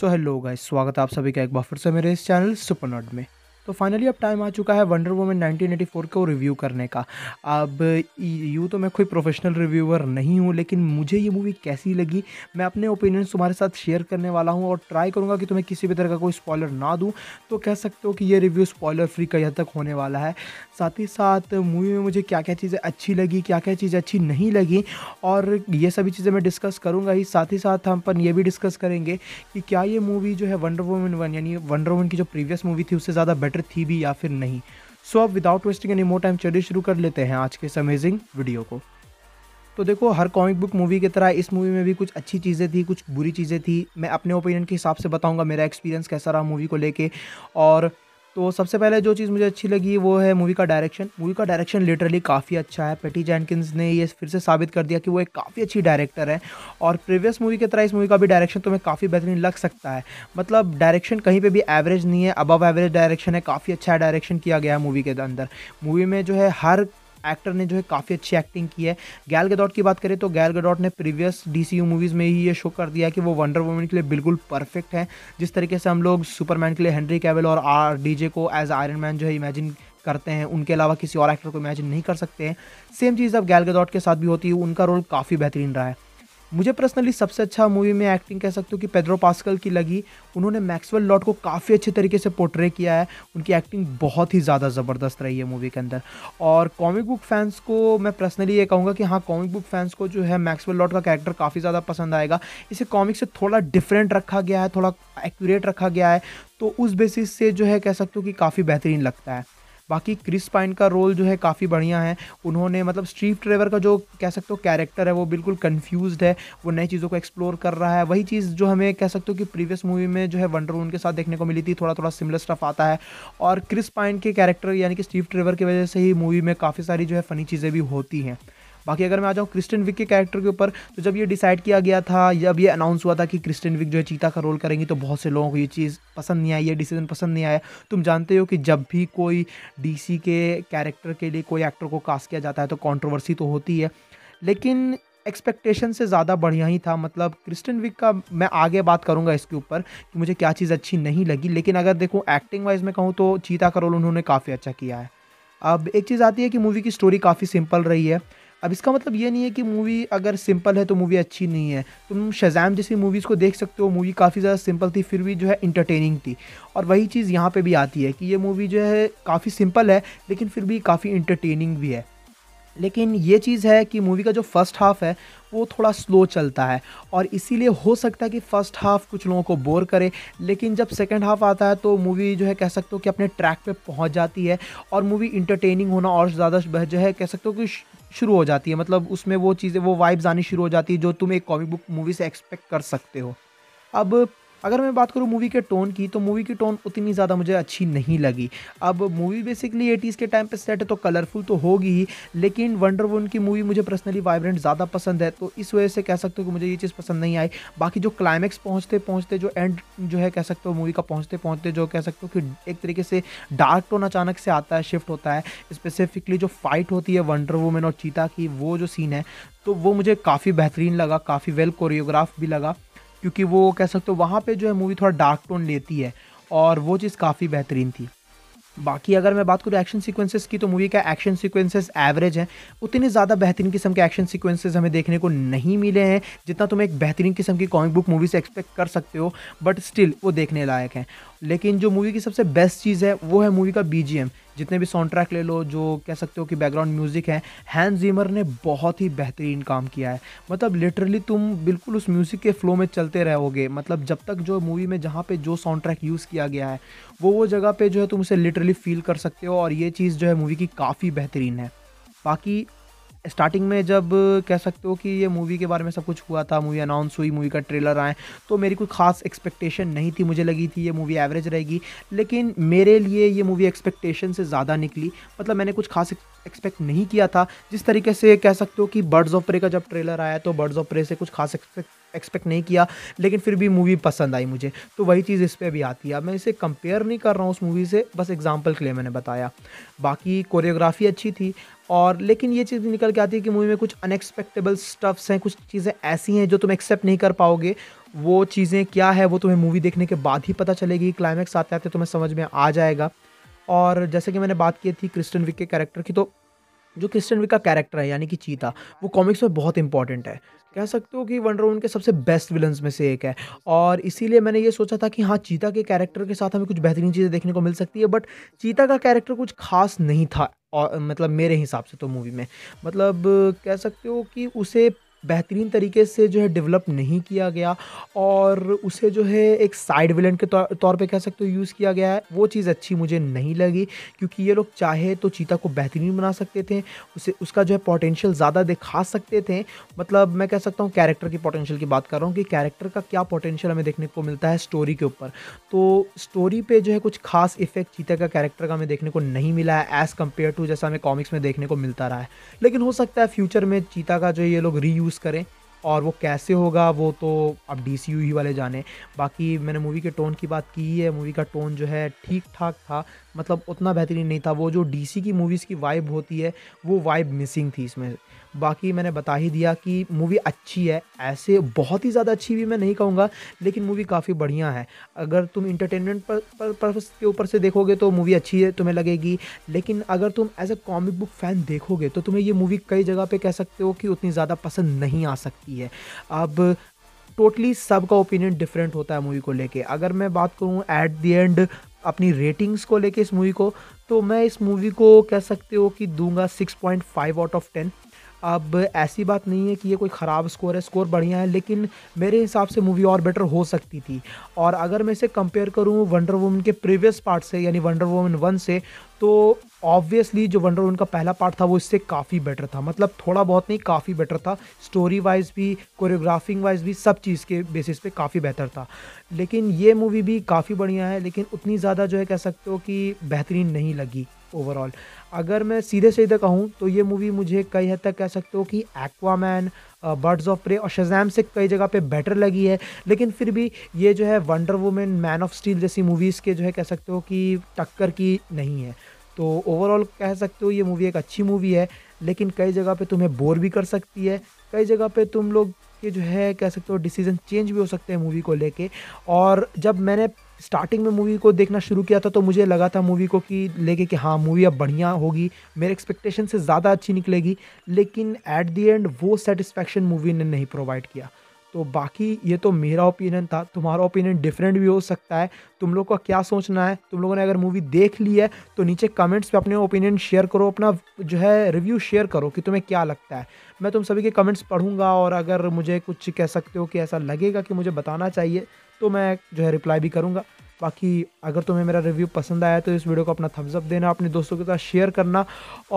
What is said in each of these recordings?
so hello guys स्वागत है आप सभी का एक बार फिर से मेरे इस चैनल सुपर नॉट में तो फाइनली अब टाइम आ चुका है वंडर वूमेन 1984 को रिव्यू करने का अब यूँ तो मैं कोई प्रोफेशनल रिव्यूअर नहीं हूँ लेकिन मुझे ये मूवी कैसी लगी मैं अपने ओपिनियंस तुम्हारे साथ शेयर करने वाला हूँ और ट्राई करूँगा कि तुम्हें किसी भी तरह का कोई स्पॉयलर ना दूँ तो कह सकते हो कि ये रिव्यू स्पॉयलर फ्री कहीं यहाँ तक होने वाला है साथ ही साथ मूवी में मुझे क्या क्या चीज़ें अच्छी लगी क्या क्या चीज़ें अच्छी नहीं लगी और ये सभी चीज़ें मैं डिस्कस करूँगा ही साथ ही साथ हम अपन ये भी डिस्कस करेंगे कि क्या ये मूवी जो है वंडर वूमेन वन यानी वंडर वूमेन की जो प्रीवियस मूवी थी उससे ज़्यादा बेटर बेटर थी भी या फिर नहीं सो अब without wasting any more time चलिए शुरू कर लेते हैं आज के इस अमेजिंग वीडियो को तो देखो हर कॉमिक बुक मूवी की तरह इस मूवी में भी कुछ अच्छी चीज़ें थी कुछ बुरी चीज़ें थी मैं अपने ओपिनियन के हिसाब से बताऊंगा मेरा एक्सपीरियंस कैसा रहा मूवी को लेके और तो सबसे पहले जो चीज़ मुझे अच्छी लगी वो है मूवी का डायरेक्शन मूवी का डायरेक्शन लिटरली काफ़ी अच्छा है पेटी जैनकिंस ने ये फिर से साबित कर दिया कि वो एक काफ़ी अच्छी डायरेक्टर है और प्रीवियस मूवी की तरह इस मूवी का भी डायरेक्शन तुम्हें काफ़ी बेहतरीन लग सकता है मतलब डायरेक्शन कहीं पर भी एवरेज नहीं है अबव एवरेज डायरेक्शन है काफ़ी अच्छा डायरेक्शन किया गया है मूवी के अंदर मूवी में जो है हर एक्टर ने जो है काफ़ी अच्छी एक्टिंग की है गैल गडॉट की बात करें तो गैल गडॉट ने प्रीवियस डी मूवीज़ में ही ये शो कर दिया कि वो वंडर वुमन के लिए बिल्कुल परफेक्ट है जिस तरीके से हम लोग सुपरमैन के लिए हेनरी कैवल और आर डीजे को एज आयरन मैन जो है इमेजिन करते हैं उनके अलावा किसी और एक्टर को इमेजिन नहीं कर सकते हैं सेम चीज़ अब गैल गडॉट के साथ भी होती है उनका रोल काफ़ी बेहतरीन रहा है मुझे पर्सनली सबसे अच्छा मूवी में एक्टिंग कह सकते हो कि पेड्रो पास्कल की लगी उन्होंने मैक्सवेल लॉर्ड को काफ़ी अच्छे तरीके से पोर्ट्रे किया है उनकी एक्टिंग बहुत ही ज़्यादा ज़बरदस्त रही है मूवी के अंदर और कॉमिक बुक फैंस को मैं पर्सनली ये कहूँगा कि हाँ कॉमिक बुक फैंस को जो है मैक्सवेल लॉट का कैरेक्टर काफ़ी ज़्यादा पसंद आएगा इसे कॉमिक से थोड़ा डिफरेंट रखा गया है थोड़ा एक्यूरेट रखा गया है तो उस बेसिस से जो है कह सकते हो कि काफ़ी बेहतरीन लगता है बाकी क्रिस पाइन का रोल जो है काफ़ी बढ़िया है उन्होंने मतलब स्टीव ट्रेवर का जो कह सकते हो कैरेक्टर है वो बिल्कुल कन्फ्यूज है वो नई चीज़ों को एक्सप्लोर कर रहा है वही चीज़ जो हमें कह सकते हो कि प्रीवियस मूवी में जो है वंडर उनके साथ देखने को मिली थी थोड़ा थोड़ा सिमिलर स्टफ आता है और क्रिस पाइन के कैरेक्टर यानी कि स्टीव ट्रेवर की वजह से ही मूवी में काफ़ी सारी जो है फ़नी चीज़ें भी होती हैं बाकी अगर मैं आ जाऊँ क्रिस्टन विक के कैरेक्टर के ऊपर तो जब ये डिसाइड किया गया था जब ये अनाउंस हुआ था कि क्रिस्टन विक जो है चीता का रोल करेंगी तो बहुत से लोगों को ये चीज़ पसंद नहीं आई ये डिसीजन पसंद नहीं आया तुम जानते हो कि जब भी कोई डी के कैरेक्टर के लिए कोई एक्टर को कास्ट किया जाता है तो कॉन्ट्रोवर्सी तो होती है लेकिन एक्सपेक्टेशन से ज़्यादा बढ़िया ही था मतलब क्रिस्टन विक का मैं आगे बात करूँगा इसके ऊपर कि मुझे क्या चीज़ अच्छी नहीं लगी लेकिन अगर देखो एक्टिंग वाइज मैं कहूँ तो चीता का रोल उन्होंने काफ़ी अच्छा किया है अब एक चीज़ आती है कि मूवी की स्टोरी काफ़ी सिंपल रही है अब इसका मतलब ये नहीं है कि मूवी अगर सिंपल है तो मूवी अच्छी नहीं है तुम शजैम जैसी मूवीज़ को देख सकते हो मूवी काफ़ी ज़्यादा सिंपल थी फिर भी जो है इंटरटेनिंग थी और वही चीज़ यहाँ पे भी आती है कि ये मूवी जो है काफ़ी सिंपल है लेकिन फिर भी काफ़ी इंटरटेनिंग भी है लेकिन ये चीज़ है कि मूवी का जो फर्स्ट हाफ़ है वो थोड़ा स्लो चलता है और इसीलिए हो सकता है कि फ़र्स्ट हाफ़ कुछ लोगों को बोर करे लेकिन जब सेकेंड हाफ़ आता है तो मूवी जो है कह सकते हो कि अपने ट्रैक पे पहुंच जाती है और मूवी इंटरटेनिंग होना और ज़्यादा जो है कह सकते हो कि शुरू हो जाती है मतलब उसमें वो चीज़ें वो वाइब्स आनी शुरू हो जाती है जो तुम एक कॉमिक बुक मूवी से एक्सपेक्ट कर सकते हो अब अगर मैं बात करूँ मूवी के टोन की तो मूवी की टोन उतनी ज़्यादा मुझे अच्छी नहीं लगी अब मूवी बेसिकली एटीज़ के टाइम पर सेट है तो कलरफुल तो होगी ही लेकिन वंडर वुमन की मूवी मुझे पर्सनली वाइब्रेंट ज़्यादा पसंद है तो इस वजह से कह सकते हो कि मुझे ये चीज़ पसंद नहीं आई बाकी जो क्लाइमैक्स पहुँचते पहुँचते जो एंड जो है कह सकते हो मूवी का पहुँचते पहुँचते जो कह सकते हो कि एक तरीके से डार्क टोन अचानक से आता है शिफ्ट होता है स्पेसिफिकली जो फाइट होती है वंडर वुमेन और चीता की वो जो सीन है तो वो मुझे काफ़ी बेहतरीन लगा काफ़ी वेल कोरियोग्राफ भी लगा क्योंकि वो कह सकते हो वहाँ पे जो है मूवी थोड़ा डार्क टोन लेती है और वो चीज़ काफ़ी बेहतरीन थी बाकी अगर मैं बात करूँ एक्शन सीक्वेंसेस की तो मूवी का एक्शन सीक्वेंसेस एवरेज हैं उतने ज़्यादा बेहतरीन किस्म के एक्शन सीक्वेंसेस हमें देखने को नहीं मिले हैं जितना तुम एक बेहतरीन किस्म की कॉमिक बुक मूवी से एक्सपेक्ट कर सकते हो बट स्टिल वो देखने लायक हैं लेकिन जो मूवी की सबसे बेस्ट चीज़ है वो है मूवी का बी जितने भी साउंड ट्रैक ले लो जो कह सकते हो कि बैकग्राउंड म्यूज़िक है हैंड जीमर ने बहुत ही बेहतरीन काम किया है मतलब लिटरली तुम बिल्कुल उस म्यूज़िक के फ्लो में चलते रहोगे मतलब जब तक जो मूवी में जहाँ पे जो साउंड ट्रैक यूज़ किया गया है वो वो जगह पे जो है तुम उसे लिटरली फील कर सकते हो और ये चीज़ जो है मूवी की काफ़ी बेहतरीन है बाकी स्टार्टिंग में जब कह सकते हो कि ये मूवी के बारे में सब कुछ हुआ था मूवी अनाउंस हुई मूवी का ट्रेलर आए तो मेरी कोई खास एक्सपेक्टेशन नहीं थी मुझे लगी थी ये मूवी एवरेज रहेगी लेकिन मेरे लिए ये मूवी एक्सपेक्टेशन से ज़्यादा निकली मतलब मैंने कुछ खास एक्सपेक्ट नहीं किया था जिस तरीके से कह सकते हो कि बर्ड्स ऑफ प्रे का जब ट्रेलर आया तो बर्ड्स ऑफ प्रे से कुछ खास एक्सपेक्ट एक्सपेक्ट नहीं किया लेकिन फिर भी मूवी पसंद आई मुझे तो वही चीज़ इस पर भी आती है मैं इसे कंपेयर नहीं कर रहा हूँ उस मूवी से बस एग्जाम्पल के लिए मैंने बताया बाकी कोरियोग्राफी अच्छी थी और लेकिन ये चीज़ निकल के आती है कि मूवी में कुछ अनएक्सपेक्टेबल स्टफ्स हैं कुछ चीज़ें ऐसी हैं जो तुम एक्सेप्ट नहीं कर पाओगे वो चीज़ें क्या है वो तुम्हें मूवी देखने के बाद ही पता चलेगी क्लाइमैक्स आते आते तुम्हें समझ में आ जाएगा और जैसे कि मैंने बात की थी क्रिस्टन विक के कैरेक्टर की तो जो क्रिस्टन विक का कैरेक्टर है यानी कि चीता वो कॉमिक्स में बहुत इंपॉर्टेंट है कह सकते हो कि वंडर वुमन के सबसे बेस्ट विलन्स में से एक है और इसीलिए मैंने ये सोचा था कि हाँ चीता के कैरेक्टर के साथ हमें कुछ बेहतरीन चीज़ें देखने को मिल सकती है बट चीता का कैरेक्टर कुछ खास नहीं था और मतलब मेरे हिसाब से तो मूवी में मतलब कह सकते हो कि उसे बेहतरीन तरीके से जो है डेवलप नहीं किया गया और उसे जो है एक साइड विलन के तौर पे कह सकते हो यूज़ किया गया है वो चीज़ अच्छी मुझे नहीं लगी क्योंकि ये लोग चाहे तो चीता को बेहतरीन बना सकते थे उसे उसका जो है पोटेंशियल ज़्यादा दिखा सकते थे मतलब मैं कह सकता हूँ कैरेक्टर की पोटेंशियल की बात कर रहा हूँ कि कैरेक्टर का क्या पोटेंशियल हमें देखने को मिलता है स्टोरी के ऊपर तो स्टोरी पर जो है कुछ खास इफेक्ट चीता का कैरेक्टर का हमें देखने को नहीं मिला है एज़ कम्पेयर टू जैसा हमें कॉमिक्स में देखने को मिलता रहा है लेकिन हो सकता है फ्यूचर में चीता का जो ये लोग रीयूज यूज़ करें और वो कैसे होगा वो तो अब डी सी यू ही वाले जाने बाकी मैंने मूवी के टोन की बात की है मूवी का टोन जो है ठीक ठाक था मतलब उतना बेहतरीन नहीं था वो जो डी सी की मूवीज़ की वाइब होती है वो वाइब मिसिंग थी इसमें बाकी मैंने बता ही दिया कि मूवी अच्छी है ऐसे बहुत ही ज़्यादा अच्छी भी मैं नहीं कहूँगा लेकिन मूवी काफ़ी बढ़िया है अगर तुम इंटरटेनमेंट पर, के ऊपर से देखोगे तो मूवी अच्छी है तुम्हें लगेगी लेकिन अगर तुम as a comic book fan देखोगे तो तुम्हें ये मूवी कई जगह पर कह सकते हो कि उतनी ज़्यादा पसंद नहीं आ सकती है अब टोटली सबका ओपिनियन डिफरेंट होता है मूवी को लेके अगर मैं बात करूँ एट द एंड अपनी रेटिंग्स को लेके इस मूवी को तो मैं इस मूवी को कह सकते हो कि दूंगा 6.5 आउट ऑफ 10 अब ऐसी बात नहीं है कि ये कोई ख़राब स्कोर है स्कोर बढ़िया है लेकिन मेरे हिसाब से मूवी और बेटर हो सकती थी और अगर मैं इसे कंपेयर करूँ वंडर वूमन के प्रीवियस पार्ट से यानी वंडर वूमन वन से तो ऑब्वियसली जो वंडर वूमन का पहला पार्ट था वो इससे काफ़ी बेटर था मतलब थोड़ा बहुत नहीं काफ़ी बेटर था स्टोरी वाइज भी कोरियोग्राफिंग वाइज भी सब चीज़ के बेसिस पे काफ़ी बेहतर था लेकिन ये मूवी भी काफ़ी बढ़िया है लेकिन उतनी ज़्यादा जो है कह सकते हो कि बेहतरीन नहीं लगी ओवरऑल अगर मैं सीधे सीधे कहूँ तो ये मूवी मुझे कई हद तक कह सकते हो कि एक्वामैन बर्ड्स ऑफ प्रे और शजैम से कई जगह पे बेटर लगी है लेकिन फिर भी ये जो है wonder woman man of steel जैसी मूवीज़ के जो है कह सकते हो कि टक्कर की नहीं है तो ओवरऑल कह सकते हो ये मूवी एक अच्छी मूवी है लेकिन कई जगह पे तुम्हें बोर भी कर सकती है कई जगह पे तुम लोग के जो है कह सकते हो डिसीजन चेंज भी हो सकते हैं मूवी को लेके और जब मैंने स्टार्टिंग में मूवी को देखना शुरू किया था तो मुझे लगा था मूवी को कि लेके कि हाँ मूवी अब बढ़िया होगी मेरे एक्सपेक्टेशन से ज़्यादा अच्छी निकलेगी लेकिन एट दी एंड वो सेटिस्फेक्शन मूवी ने नहीं प्रोवाइड किया तो बाकी ये तो मेरा ओपिनियन था तुम्हारा ओपिनियन डिफरेंट भी हो सकता है तुम लोग का क्या सोचना है तुम लोगों ने अगर मूवी देख ली है तो नीचे कमेंट्स पे अपने ओपिनियन शेयर करो अपना जो है रिव्यू शेयर करो कि तुम्हें क्या लगता है मैं तुम सभी के कमेंट्स पढ़ूंगा और अगर मुझे कुछ कह सकते हो कि ऐसा लगेगा कि मुझे बताना चाहिए तो मैं जो है रिप्लाई भी करूँगा बाकी अगर तुम्हें मेरा रिव्यू पसंद आया तो इस वीडियो को अपना थम्सअप देना अपने दोस्तों के साथ शेयर करना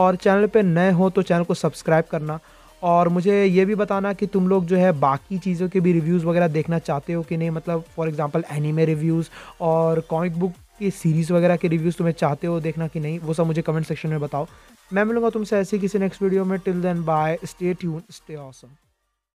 और चैनल पर नए हो तो चैनल को सब्सक्राइब करना और मुझे ये भी बताना कि तुम लोग जो है बाकी चीज़ों के भी रिव्यूज़ वगैरह देखना चाहते हो कि नहीं मतलब फॉर एग्जांपल एनीमे रिव्यूज़ और कॉमिक बुक की सीरीज़ वगैरह के रिव्यूज़ तुम्हें चाहते हो देखना कि नहीं वो सब मुझे कमेंट सेक्शन में बताओ मैं मिलूंगा तुमसे ऐसे किसी नेक्स्ट वीडियो में till then bye stay tune stay awesome